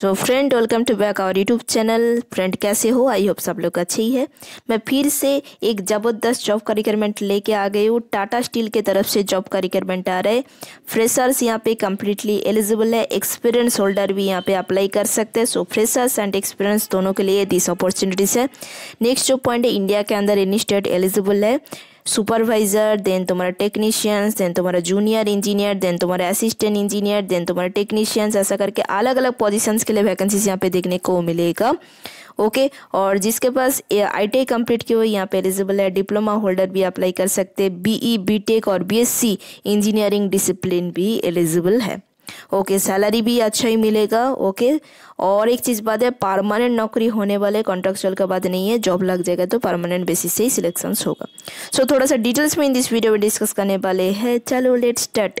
तो friend welcome to back our YouTube channel friend कैसे हो आई होप सब लोग अच्छे ही है मैं फिर से एक ज़बरदस्त जॉब का रिक्वायरमेंट लेके आ गई हूँ टाटा स्टील के तरफ से जॉब का रिक्वायरमेंट आ रहा है फ्रेशर्स यहाँ पे कम्प्लीटली एलिजिबल है एक्सपीरियंस होल्डर भी यहाँ पे अप्लाई कर सकते हैं सो फ्रेशर्स एंड एक्सपीरियंस दोनों के लिए दिस अपॉर्चुनिटीज़ है नेक्स्ट जो पॉइंट है इंडिया के अंदर एनी स्टेट एलिजिबल है सुपरवाइज़र दें तुम्हारा टेक्नीशियंस दें तुम्हारा जूनियर इंजीनियर दें तुम्हारा असिस्टेंट इंजीनियर दें तुम्हारा टेक्नीशियंस ऐसा करके अलग अलग पोजिशंस के लिए वैकेंसीज यहाँ पे देखने को मिलेगा ओके okay, और जिसके पास आई टी कंप्लीट किए हुई यहाँ पे एलिजिबल है डिप्लोमा होल्डर भी अप्लाई कर सकते हैं बीई बी टेक और B S C engineering discipline भी एलिजिबल है ओके सैलरी भी अच्छा ही मिलेगा ओके और एक चीज़ बात है परमानेंट नौकरी होने वाले कॉन्ट्रेक्चुअल का बात नहीं है जॉब लग जाएगा तो परमानेंट बेसिस से ही सिलेक्शंस होगा सो so, थोड़ा सा डिटेल्स में इन दिस वीडियो में डिस्कस करने वाले हैं चलो let start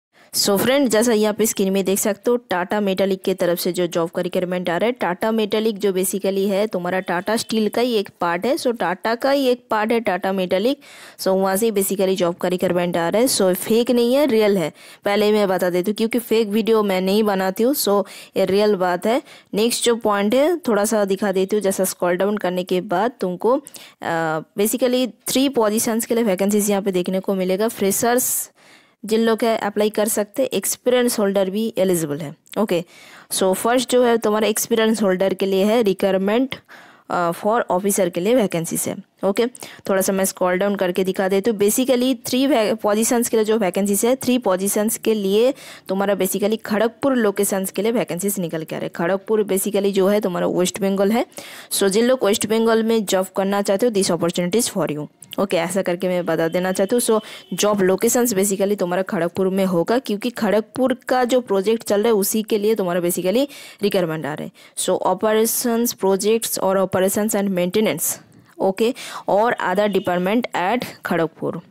so so friend जैसा यहाँ पे स्क्रीन में देख सकते हो टाटा मेटालिक के तरफ से जो जॉब का रिक्वायरमेंट आ रहा है टाटा मेटालिक जो बेसिकली है तुम्हारा टाटा स्टील का ही एक पार्ट है सो so, टाटा का ही एक पार्ट है टाटा मेटालिक सो so, वहाँ से बेसिकली जॉब का रिक्वायरमेंट आ रहा है सो so, फेक नहीं है रियल है पहले मैं बता देती हूँ क्योंकि फेक वीडियो मैं नहीं बनाती हूँ सो so, ये रियल बात है नेक्स्ट जो पॉइंट है थोड़ा सा दिखा देती हूँ जैसा स्कॉल डाउन करने के बाद तुमको बेसिकली थ्री पोजिशंस के लिए वैकेंसीज यहाँ पे देखने को मिलेगा फ्रेशर्स जिन लोग है अप्लाई कर सकते एक्सपीरियंस होल्डर भी एलिजिबल है ओके सो फर्स्ट जो है तुम्हारा एक्सपीरियंस होल्डर के लिए है रिक्वायरमेंट फॉर ऑफिसर के लिए वैकेंसीज है ओके थोड़ा सा मैं स्कॉल डाउन करके दिखा देती हूँ बेसिकली थ्री पोजीशंस के लिए जो वैकेंसीज है थ्री पोजीशंस के लिए तुम्हारा बेसिकली खड़गपुर लोकेशंस के लिए वैकेंसीज निकल के आ रहे हैं खड़गपुर बेसिकली जो है तुम्हारा वेस्ट बंगाल है सो so, जिन लोग वेस्ट बंगाल में जॉब करना चाहते हो this opportunities for you okay okay, ऐसा करके मैं बता देना चाहती हूँ सो जॉब लोकेशंस बेसिकली तुम्हारा खड़गपुर में होगा क्योंकि खड़गपुर का जो प्रोजेक्ट चल रहा है उसी के लिए तुम्हारा बेसिकली रिक्वायरमेंट आ रहे हैं सो ऑपरेशंस प्रोजेक्ट्स और ऑपरेशंस एंड मेंटेनेंस ओके और other department at Kharagpur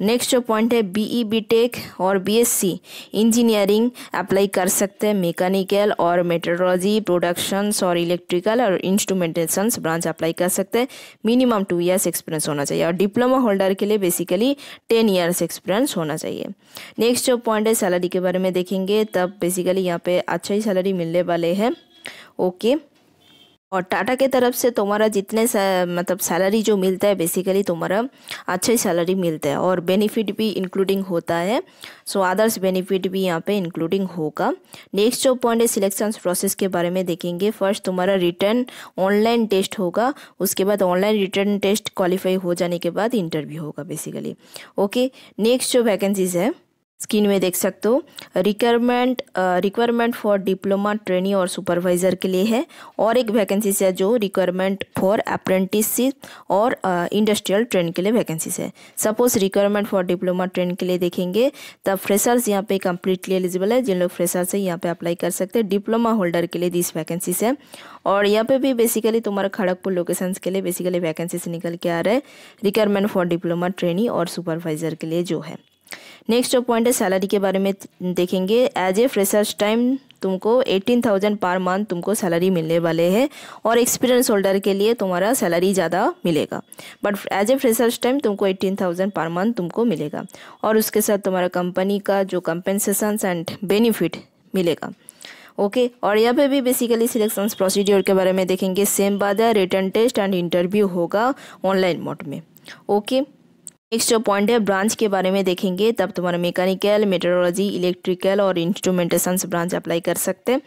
next जो पॉइंट है बीई बीटेक e, और बीएससी इंजीनियरिंग अप्लाई कर सकते हैं मैकेनिकल और मेट्रोलॉजी प्रोडक्शंस और इलेक्ट्रिकल और इंस्ट्रूमेंटेशंस ब्रांच अप्लाई कर सकते हैं मिनिमम टू ईयर्स एक्सपीरियंस होना चाहिए और डिप्लोमा होल्डर के लिए बेसिकली टेन ईयर्स एक्सपीरियंस होना चाहिए नेक्स्ट जो पॉइंट है सैलरी के बारे में देखेंगे तब बेसिकली यहाँ पे अच्छा ही सैलरी मिलने वाले हैं ओके okay. और टाटा के तरफ से तुम्हारा जितने सा, मतलब सैलरी जो मिलता है बेसिकली तुम्हारा अच्छे सैलरी मिलता है और बेनिफिट भी इंक्लूडिंग होता है सो अदर्स बेनिफिट भी यहाँ पे इंक्लूडिंग होगा नेक्स्ट जो पॉइंट है सिलेक्शन प्रोसेस के बारे में देखेंगे फर्स्ट तुम्हारा रिटर्न ऑनलाइन टेस्ट होगा उसके बाद ऑनलाइन रिटर्न टेस्ट क्वालिफाई हो जाने के बाद इंटरव्यू होगा बेसिकली ओके नेक्स्ट जो वैकेंसीज है स्क्रीन में देख सकते हो requirement requirement for diploma trainee और सुपरवाइज़र के लिए है और एक वैकेंसी है जो रिक्वायरमेंट फॉर अप्रेंटिसशिप और इंडस्ट्रियल uh, ट्रेन के लिए वैकेंसी है suppose requirement for diploma train के लिए देखेंगे तब फ्रेशर्स यहाँ पे कम्प्लीटली एलिजिबल है जिन लोग फ्रेशर्स है यहाँ पे अप्लाई कर सकते हैं डिप्लोमा होल्डर के लिए दिस वैकेंसीज है और यहाँ पे भी बेसिकली तुम्हारा खड़गपुर लोकेशन के लिए बेसिकली वैकेंसीज निकल के आ रहा है रिक्वायरमेंट फॉर डिप्लोमा ट्रेनी और सुपरवाइज़र के लिए जो है नेक्स्ट जो पॉइंट है सैलरी के बारे में देखेंगे एज ए फ्रेशर्स टाइम तुमको एटीन थाउजेंड पर मंथ तुमको सैलरी मिलने वाले है और एक्सपीरियंस होल्डर के लिए तुम्हारा सैलरी ज़्यादा मिलेगा but as a freshers time तुमको एटीन थाउजेंड पर मंथ तुमको मिलेगा और उसके साथ तुम्हारा कंपनी का जो कंपेंसेशंस एंड बेनिफिट मिलेगा ओके okay, और यहाँ पे भी बेसिकली सिलेक्शन प्रोसीड्योर के बारे में देखेंगे सेम बात है रिटर्न टेस्ट एंड इंटरव्यू होगा ऑनलाइन मोड में ओके okay? नेक्स्ट जो पॉइंट है ब्रांच के बारे में देखेंगे तब तुम्हारा मैकेनिकल मेट्रोलॉजी इलेक्ट्रिकल और इंस्ट्रूमेंटेशन ब्रांच अप्लाई कर सकते हैं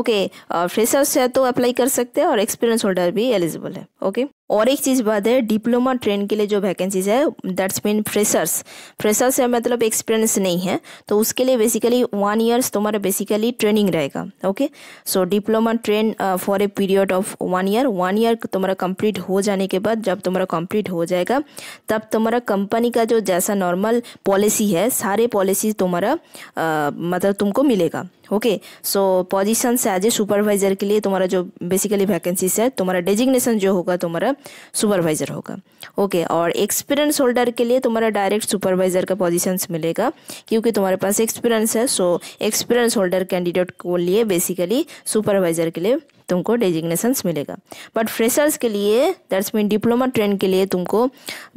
ओके फ्रेशर्स है तो अप्लाई कर सकते हैं और एक्सपीरियंस होल्डर भी एलिजिबल है ओके और एक चीज़ बात है डिप्लोमा ट्रेन के लिए जो वैकेंसीज है दैट्स मीन फ्रेशर्स फ्रेशर्स है मतलब एक्सपीरियंस नहीं है तो उसके लिए बेसिकली वन ईयर्स तुम्हारा बेसिकली ट्रेनिंग रहेगा okay so diploma train for a period of one year one year तुम्हारा कंप्लीट हो जाने के बाद जब तुम्हारा कंप्लीट हो जाएगा तब तुम्हारा कंपनी का जो जैसा नॉर्मल पॉलिसी है सारे पॉलिसी तुम्हारा आ, uh, मतलब तुमको मिलेगा ओके सो पोजिशन से एज ए सुपरवाइजर के लिए तुम्हारा जो बेसिकली वैकेंसीज है तुम्हारा डेजिग्नेशन जो होगा तुम्हारा सुपरवाइज़र होगा ओके और एक्सपीरियंस होल्डर के लिए तुम्हारा डायरेक्ट सुपरवाइज़र का पोजीशंस मिलेगा क्योंकि तुम्हारे पास एक्सपीरियंस है सो एक्सपीरियंस होल्डर कैंडिडेट को लिए बेसिकली सुपरवाइज़र के लिए तुमको डेजिग्नेशंस मिलेगा बट फ्रेशर्स के लिए दैट्स मीन डिप्लोमा ट्रेन के लिए तुमको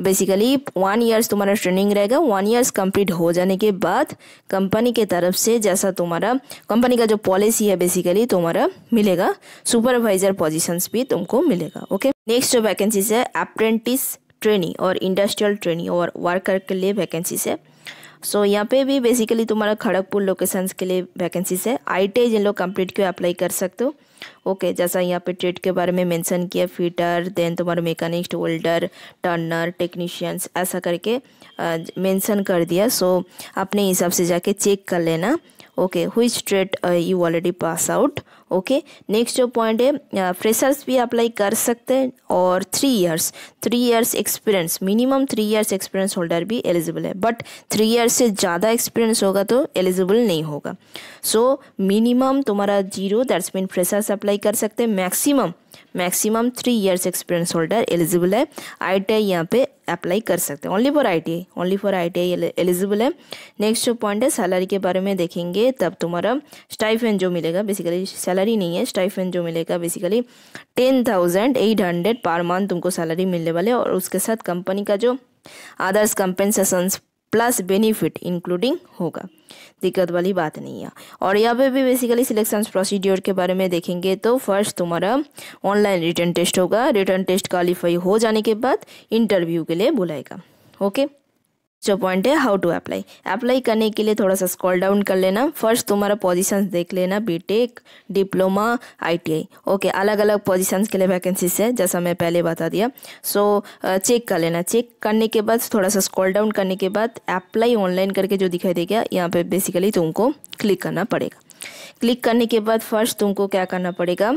बेसिकली वन ईयर्स तुम्हारा ट्रेनिंग रहेगा वन ईयर्स कंप्लीट हो जाने के बाद कंपनी के तरफ से जैसा तुम्हारा कंपनी का जो पॉलिसी है बेसिकली तुम्हारा मिलेगा सुपरवाइजर पोजिशंस भी तुमको मिलेगा ओके नेक्स्ट जो वैकेंसीज है अप्रेंटिस ट्रेनिंग और इंडस्ट्रियल ट्रेनिंग और वर्कर के लिए वैकेंसीज है सो so, यहाँ पे भी बेसिकली तुम्हारा खड़गपुर लोकेशन के लिए वैकेंसीज है आई टी जिन लोग कंप्लीट के अप्लाई कर सकते हो ओके okay, जैसा यहाँ पे ट्रेड के बारे में मेंशन किया फीटर देन तुम्हारा मेकानिस्ट होल्डर टर्नर टेक्नीशियंस ऐसा करके मेंशन कर दिया सो so, अपने हिसाब से जाके चेक कर लेना ओके हुई straight you already pass out okay next जो पॉइंट है फ्रेशर्स uh, भी अप्लाई कर सकते हैं और three years three years experience minimum three years experience holder भी एलिजिबल है बट थ्री इयर्स से ज़्यादा एक्सपीरियंस होगा तो एलिजिबल नहीं होगा सो so, मिनिमम तुम्हारा zero that's mean freshers apply कर सकते हैं maximum maximum three years experience holder eligible है आई टी यहाँ पे अप्लाई कर सकते हैं only for I only for I T eligible है नेक्स्ट जो पॉइंट है सैलरी के बारे में देखेंगे तब तुम्हारा स्टाइफेन जो मिलेगा बेसिकली सैलरी नहीं है स्टाइफेन जो मिलेगा basically ten thousand eight hundred per month तुमको सैलरी मिलने वाले और उसके साथ कंपनी का जो others compensations plus benefit including होगा दिक्कत वाली बात नहीं है और यहाँ पे भी बेसिकली सिलेक्शन प्रोसीड्योर के बारे में देखेंगे तो फर्स्ट तुम्हारा ऑनलाइन रिटर्न टेस्ट होगा रिटर्न टेस्ट क्वालिफाई हो जाने के बाद इंटरव्यू के लिए बुलाएगा ओके जो पॉइंट है हाउ टू अप्लाई अप्लाई करने के लिए थोड़ा सा स्क्रॉल डाउन कर लेना फर्स्ट तुम्हारा पोजीशंस देख लेना बीटेक डिप्लोमा आईटीआई ओके अलग अलग पोजीशंस के लिए वैकेंसीज है जैसा मैं पहले बता दिया सो so, चेक कर लेना चेक करने के बाद थोड़ा सा स्क्रॉल डाउन करने के बाद अप्लाई ऑनलाइन करके जो दिखाई देगा यहाँ पर बेसिकली तुमको क्लिक करना पड़ेगा क्लिक करने के बाद फर्स्ट तुमको क्या करना पड़ेगा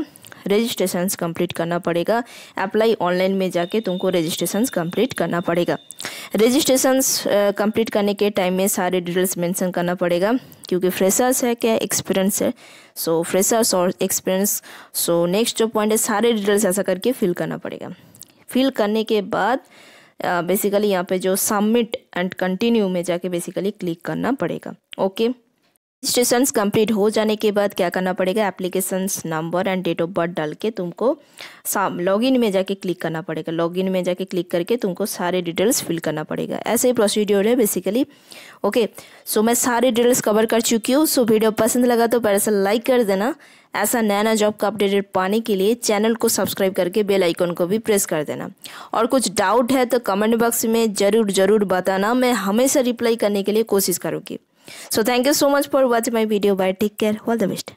रजिस्ट्रेशन कंप्लीट करना पड़ेगा अप्लाई ऑनलाइन में जाके तुमको रजिस्ट्रेशन कंप्लीट करना पड़ेगा रजिस्ट्रेशन कंप्लीट uh, करने के टाइम में सारे डिटेल्स मेंशन करना पड़ेगा क्योंकि फ्रेशर्स है क्या एक्सपीरियंस है सो so, फ्रेशर्स और एक्सपीरियंस सो नेक्स्ट जो पॉइंट है सारे डिटेल्स ऐसा करके फिल करना पड़ेगा फिल करने के बाद बेसिकली uh, यहाँ पे जो सबमिट एंड कंटिन्यू में जाके बेसिकली क्लिक करना पड़ेगा ओके okay? रजिस्ट्रेशन कंप्लीट हो जाने के बाद क्या करना पड़ेगा application number and date of birth डाल के तुमको लॉगिन में जाके क्लिक करना पड़ेगा लॉगिन में जाके क्लिक करके तुमको सारे डिटेल्स फिल करना पड़ेगा ऐसे ही प्रोसीड्योर है बेसिकली ओके सो मैं सारे डिटेल्स कवर कर चुकी हूँ सो वीडियो पसंद लगा तो पहले से लाइक कर देना ऐसा नया नया जॉब का अपडेटेड पाने के लिए चैनल को सब्सक्राइब करके बेल आइकन को भी प्रेस कर देना और कुछ डाउट है तो कमेंट बॉक्स में ज़रूर ज़रूर बताना मैं हमेशा रिप्लाई करने के लिए कोशिश करूँगी So thank you so much for watching my video. Bye. Take care. All the best.